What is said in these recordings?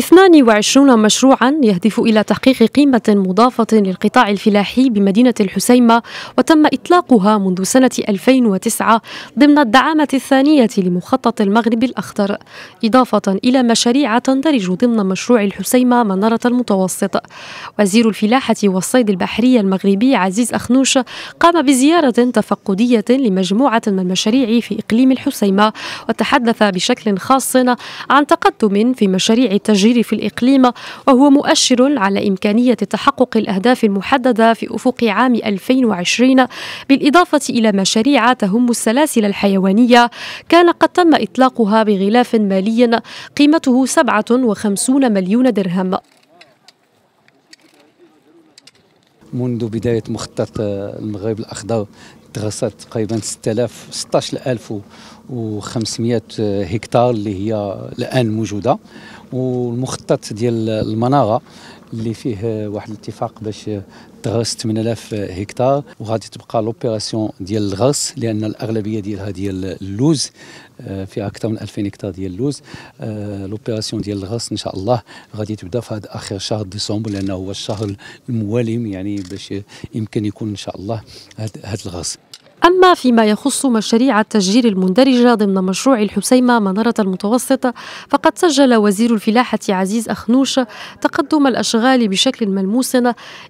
22 مشروعا يهدف إلى تحقيق قيمة مضافة للقطاع الفلاحي بمدينة الحسيمة وتم إطلاقها منذ سنة 2009 ضمن الدعامة الثانية لمخطط المغرب الأخضر إضافة إلى مشاريع تندرج ضمن مشروع الحسيمة منارة المتوسط وزير الفلاحة والصيد البحري المغربي عزيز أخنوش قام بزيارة تفقدية لمجموعة من المشاريع في إقليم الحسيمة وتحدث بشكل خاص عن تقدم في مشاريع التجربة التفجير في الإقليم وهو مؤشر على إمكانية تحقق الأهداف المحددة في أفق عام 2020 بالإضافة إلى مشاريع تهم السلاسل الحيوانية كان قد تم إطلاقها بغلاف مالي قيمته 57 مليون درهم منذ بداية مخطط المغرب الأخضر تغصت تقريبا 6000 16500 هكتار اللي هي الان موجوده والمخطط ديال المناغه اللي فيه واحد الاتفاق باش تغرس 8000 هكتار وغادي تبقى لوبيراسيون ديال الغرس لان الاغلبيه ديالها ديال اللوز آه، فيها اكثر من 2000 هكتار ديال اللوز آه، لوبيراسيون ديال الغرس ان شاء الله غادي تبدا في هذا اخر شهر ديسمبر لانه هو الشهر الموالم يعني باش يمكن يكون ان شاء الله هذا الغرس أما فيما يخص مشاريع التشجير المندرجة ضمن مشروع الحسيمة منارة المتوسط فقد سجل وزير الفلاحة عزيز أخنوش تقدم الأشغال بشكل ملموس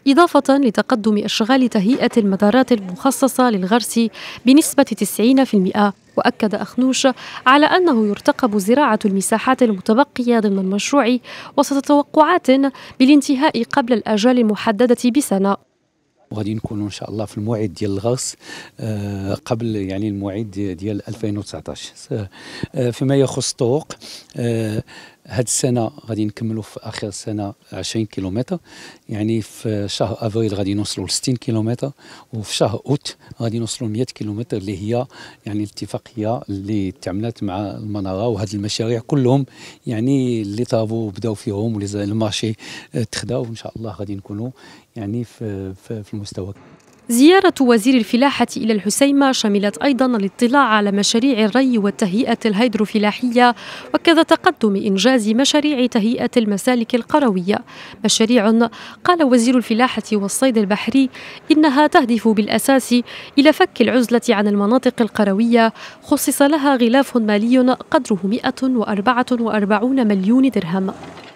إضافة لتقدم أشغال تهيئة المدارات المخصصة للغرس بنسبة 90% وأكد أخنوش على أنه يرتقب زراعة المساحات المتبقية ضمن المشروع وسط توقعات بالانتهاء قبل الآجال المحددة بسنة وغادي نكونوا ان شاء الله في الموعد ديال الغرس آه، قبل يعني الموعد ديال 2019 آه، فيما يخص الطرق آه، هاد السنه غادي نكملوا في اخر السنه 20 كيلومتر يعني في شهر افريل غادي نوصلوا ل 60 كيلومتر وفي شهر اوت غادي نوصلوا 100 كيلومتر اللي هي يعني الاتفاقيه اللي تعملت مع المناره وهاد المشاريع كلهم يعني اللي طابوا بداو فيهم واللي المارشي آه، تخداو وان شاء الله غادي نكونوا يعني في, في, في المستوى زيارة وزير الفلاحة إلى الحسيمة شملت أيضا الاطلاع على مشاريع الري والتهيئة الهيدروفلاحية وكذا تقدم إنجاز مشاريع تهيئة المسالك القروية مشاريع قال وزير الفلاحة والصيد البحري إنها تهدف بالأساس إلى فك العزلة عن المناطق القروية خصص لها غلاف مالي قدره 144 مليون درهم